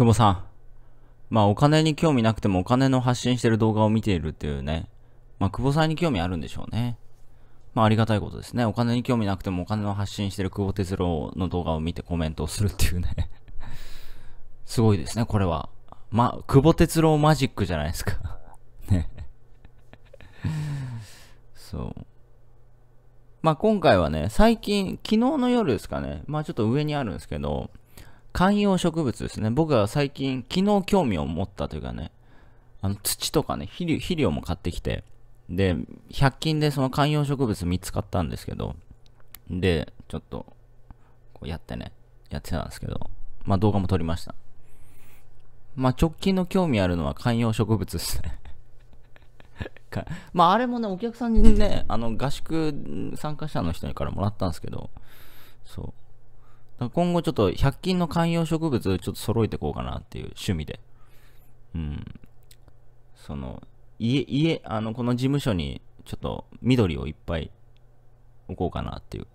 久保さん。まあお金に興味なくてもお金の発信してる動画を見ているっていうね。まあ久保さんに興味あるんでしょうね。まあありがたいことですね。お金に興味なくてもお金の発信してる久保哲郎の動画を見てコメントをするっていうね すごいですね、これは。まあ、久保哲郎マジックじゃないですか ね。そう。まあ今回はね、最近、昨日の夜ですかね。まあちょっと上にあるんですけど、観葉植物ですね。僕は最近、昨日興味を持ったというかね、あの土とかね肥料、肥料も買ってきて、で、100均でその観葉植物見つかったんですけど、で、ちょっと、こうやってね、やってたんですけど、まあ動画も撮りました。まあ直近の興味あるのは観葉植物ですね まああれもね、お客さんにね、あの合宿参加者の人からもらったんですけど、そう。今後ちょっと100均の観葉植物ちょっと揃えていこうかなっていう趣味で。うん。その、家、家、あの、この事務所にちょっと緑をいっぱい置こうかなっていう。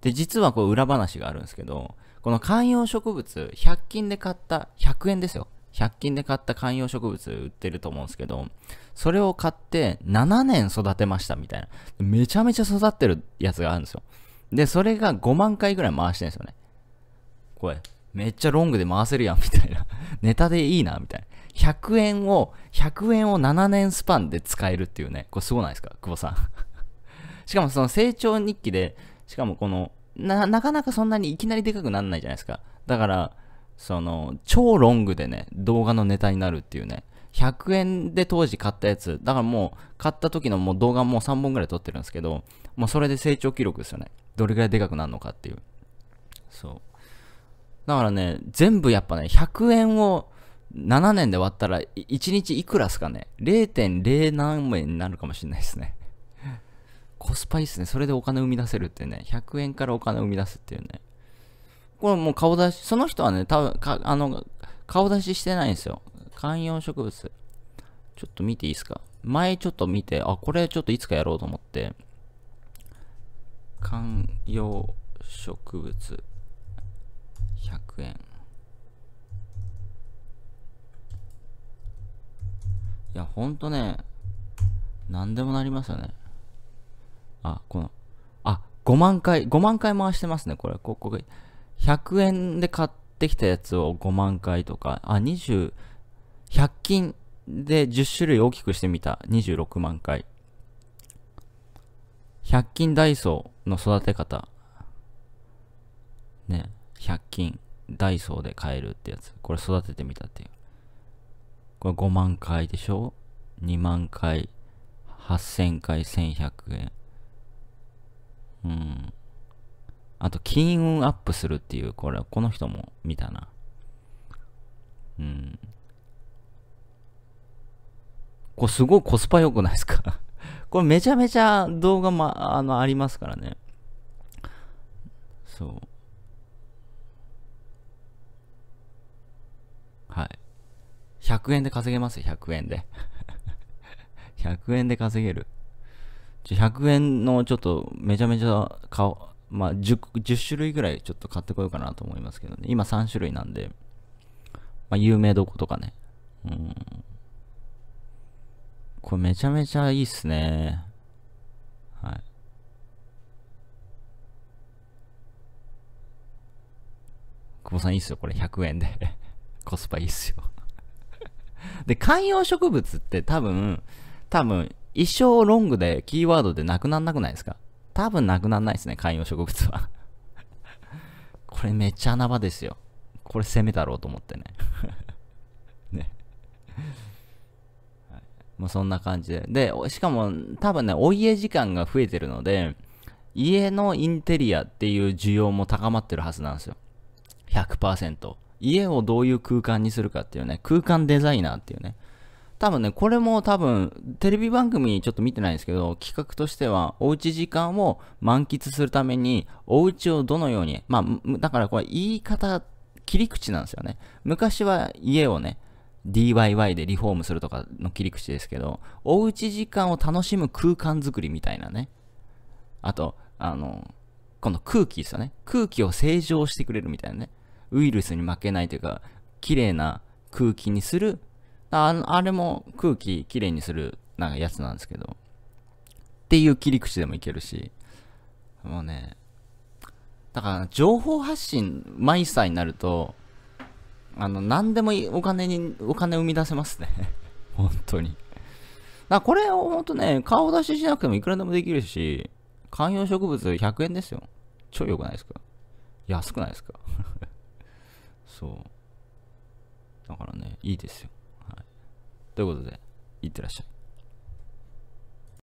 で、実はこう裏話があるんですけど、この観葉植物、100均で買った、100円ですよ。100均で買った観葉植物売ってると思うんですけど、それを買って7年育てましたみたいな。めちゃめちゃ育ってるやつがあるんですよ。で、それが5万回ぐらい回してるんですよね。これ。めっちゃロングで回せるやん、みたいな。ネタでいいな、みたいな。100円を、100円を7年スパンで使えるっていうね。これすごないですか久保さん。しかもその成長日記で、しかもこの、な、なかなかそんなにいきなりでかくならないじゃないですか。だから、その、超ロングでね、動画のネタになるっていうね。100円で当時買ったやつ。だからもう、買った時のもう動画もう3本ぐらい撮ってるんですけど、もうそれで成長記録ですよね。どれぐらいでかくなるのかっていう。そう。だからね、全部やっぱね、100円を7年で割ったら、1日いくらすかね ?0.0 何円になるかもしれないですね。コスパいいっすね。それでお金生み出せるってね。100円からお金生み出すっていうね。これもう顔出し、その人はね、多分か、あの、顔出ししてないんですよ。観葉植物。ちょっと見ていいですか前ちょっと見て、あ、これちょっといつかやろうと思って。観葉植物。100円いやほんとね何でもなりますよねあこのあ5万回5万回回してますねこれここ100円で買ってきたやつを5万回とかあ20100均で10種類大きくしてみた26万回100均ダイソーの育て方ね100均、ダイソーで買えるってやつ。これ育ててみたっていう。これ5万回でしょ ?2 万回、8000回、1100円。うん。あと、金運アップするっていう、これ、この人も見たな。うん。これすごいコスパ良くないですか これめちゃめちゃ動画も、あの、ありますからね。そう。100円で稼げますよ、100円で。100 円で稼げる。100円のちょっとめちゃめちゃ顔、まあ10、10種類ぐらいちょっと買ってこようかなと思いますけどね。今3種類なんで、まあ、有名どことかね。うん。これめちゃめちゃいいっすね。はい。久保さんいいっすよ、これ100円でコスパいいっすよで、観葉植物って多分、多分、一生ロングでキーワードでなくなんなくないですか多分なくなんないですね、観葉植物は これめっちゃ穴場ですよ。これ攻めだろうと思ってね ね。もうそんな感じで。で、しかも多分ね、お家時間が増えてるので、家のインテリアっていう需要も高まってるはずなんですよ。100%。家をどういう空間にするかっていうね、空間デザイナーっていうね、多分ね、これも多分、テレビ番組ちょっと見てないんですけど、企画としては、おうち時間を満喫するために、お家をどのように、まあ、だからこれ言い方、切り口なんですよね。昔は家をね、DIY でリフォームするとかの切り口ですけど、おうち時間を楽しむ空間づくりみたいなね。あと、あの、この空気ですよね。空気を清浄してくれるみたいなね。ウイルスに負けないというか、綺麗な空気にする。ああれも空気綺麗にするなんかやつなんですけど。っていう切り口でもいけるし。もうね。だから、情報発信、毎歳になると、あの、何でもいい、お金に、お金生み出せますね。本当に。だこれを本当ね、顔出ししなくてもいくらでもできるし、観葉植物100円ですよ。超良くないですか安くないですかそうだからねいいですよ、はい、ということでいってらっしゃい